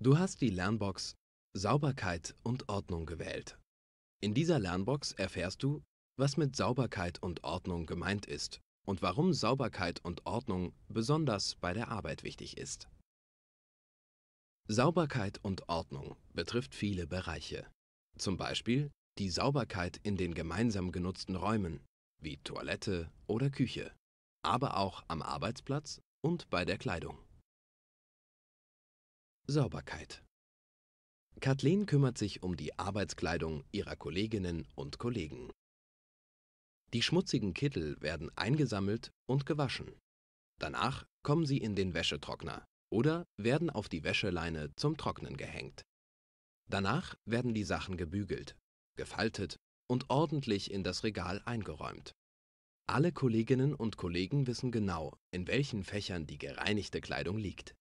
Du hast die Lernbox Sauberkeit und Ordnung gewählt. In dieser Lernbox erfährst du, was mit Sauberkeit und Ordnung gemeint ist und warum Sauberkeit und Ordnung besonders bei der Arbeit wichtig ist. Sauberkeit und Ordnung betrifft viele Bereiche, zum Beispiel die Sauberkeit in den gemeinsam genutzten Räumen wie Toilette oder Küche, aber auch am Arbeitsplatz und bei der Kleidung. Sauberkeit. Kathleen kümmert sich um die Arbeitskleidung ihrer Kolleginnen und Kollegen. Die schmutzigen Kittel werden eingesammelt und gewaschen. Danach kommen sie in den Wäschetrockner oder werden auf die Wäscheleine zum Trocknen gehängt. Danach werden die Sachen gebügelt, gefaltet und ordentlich in das Regal eingeräumt. Alle Kolleginnen und Kollegen wissen genau, in welchen Fächern die gereinigte Kleidung liegt.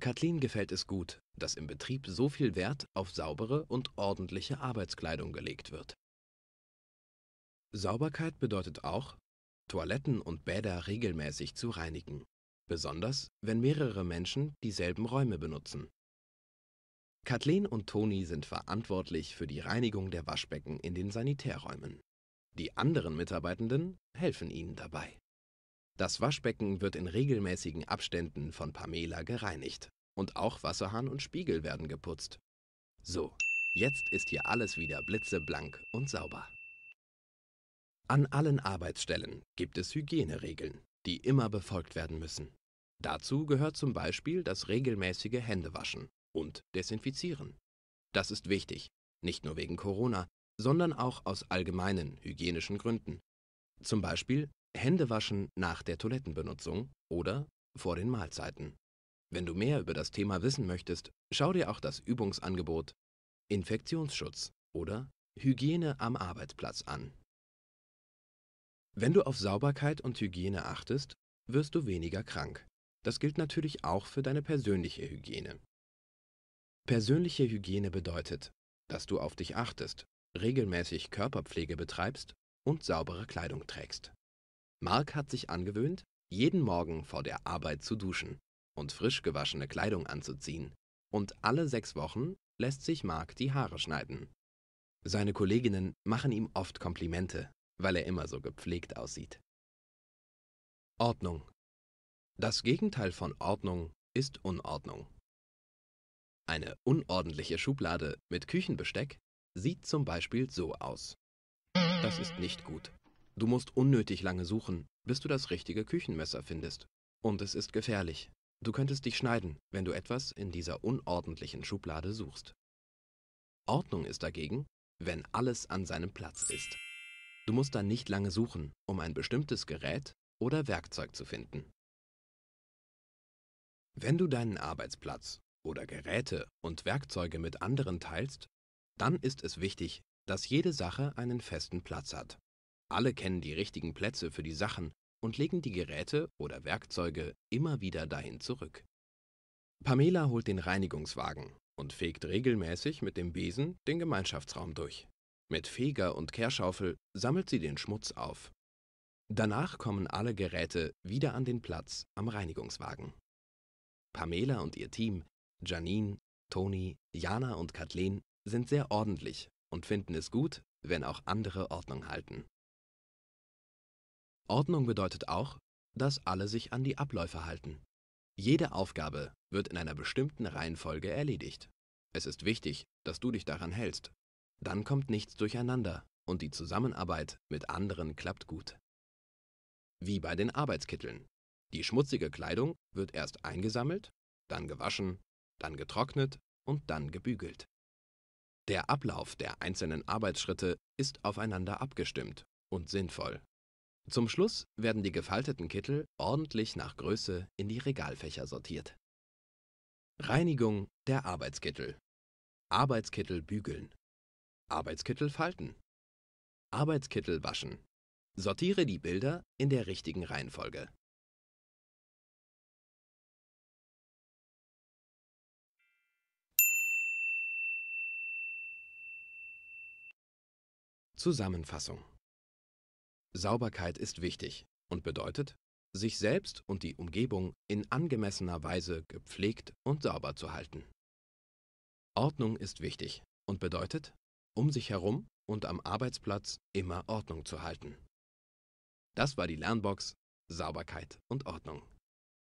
Kathleen gefällt es gut, dass im Betrieb so viel Wert auf saubere und ordentliche Arbeitskleidung gelegt wird. Sauberkeit bedeutet auch, Toiletten und Bäder regelmäßig zu reinigen, besonders wenn mehrere Menschen dieselben Räume benutzen. Kathleen und Toni sind verantwortlich für die Reinigung der Waschbecken in den Sanitärräumen. Die anderen Mitarbeitenden helfen ihnen dabei. Das Waschbecken wird in regelmäßigen Abständen von Pamela gereinigt. Und auch Wasserhahn und Spiegel werden geputzt. So, jetzt ist hier alles wieder blitzeblank und sauber. An allen Arbeitsstellen gibt es Hygieneregeln, die immer befolgt werden müssen. Dazu gehört zum Beispiel das regelmäßige Händewaschen und Desinfizieren. Das ist wichtig, nicht nur wegen Corona, sondern auch aus allgemeinen hygienischen Gründen. Zum Beispiel Hände waschen nach der Toilettenbenutzung oder vor den Mahlzeiten. Wenn du mehr über das Thema wissen möchtest, schau dir auch das Übungsangebot Infektionsschutz oder Hygiene am Arbeitsplatz an. Wenn du auf Sauberkeit und Hygiene achtest, wirst du weniger krank. Das gilt natürlich auch für deine persönliche Hygiene. Persönliche Hygiene bedeutet, dass du auf dich achtest, regelmäßig Körperpflege betreibst und saubere Kleidung trägst. Mark hat sich angewöhnt, jeden Morgen vor der Arbeit zu duschen und frisch gewaschene Kleidung anzuziehen, und alle sechs Wochen lässt sich Mark die Haare schneiden. Seine Kolleginnen machen ihm oft Komplimente, weil er immer so gepflegt aussieht. Ordnung. Das Gegenteil von Ordnung ist Unordnung. Eine unordentliche Schublade mit Küchenbesteck sieht zum Beispiel so aus. Das ist nicht gut. Du musst unnötig lange suchen, bis du das richtige Küchenmesser findest. Und es ist gefährlich. Du könntest dich schneiden, wenn du etwas in dieser unordentlichen Schublade suchst. Ordnung ist dagegen, wenn alles an seinem Platz ist. Du musst dann nicht lange suchen, um ein bestimmtes Gerät oder Werkzeug zu finden. Wenn du deinen Arbeitsplatz oder Geräte und Werkzeuge mit anderen teilst, dann ist es wichtig, dass jede Sache einen festen Platz hat. Alle kennen die richtigen Plätze für die Sachen und legen die Geräte oder Werkzeuge immer wieder dahin zurück. Pamela holt den Reinigungswagen und fegt regelmäßig mit dem Besen den Gemeinschaftsraum durch. Mit Feger und Kehrschaufel sammelt sie den Schmutz auf. Danach kommen alle Geräte wieder an den Platz am Reinigungswagen. Pamela und ihr Team, Janine, Toni, Jana und Kathleen sind sehr ordentlich und finden es gut, wenn auch andere Ordnung halten. Ordnung bedeutet auch, dass alle sich an die Abläufe halten. Jede Aufgabe wird in einer bestimmten Reihenfolge erledigt. Es ist wichtig, dass du dich daran hältst. Dann kommt nichts durcheinander und die Zusammenarbeit mit anderen klappt gut. Wie bei den Arbeitskitteln. Die schmutzige Kleidung wird erst eingesammelt, dann gewaschen, dann getrocknet und dann gebügelt. Der Ablauf der einzelnen Arbeitsschritte ist aufeinander abgestimmt und sinnvoll. Zum Schluss werden die gefalteten Kittel ordentlich nach Größe in die Regalfächer sortiert. Reinigung der Arbeitskittel. Arbeitskittel bügeln. Arbeitskittel falten. Arbeitskittel waschen. Sortiere die Bilder in der richtigen Reihenfolge. Zusammenfassung Sauberkeit ist wichtig und bedeutet, sich selbst und die Umgebung in angemessener Weise gepflegt und sauber zu halten. Ordnung ist wichtig und bedeutet, um sich herum und am Arbeitsplatz immer Ordnung zu halten. Das war die Lernbox Sauberkeit und Ordnung.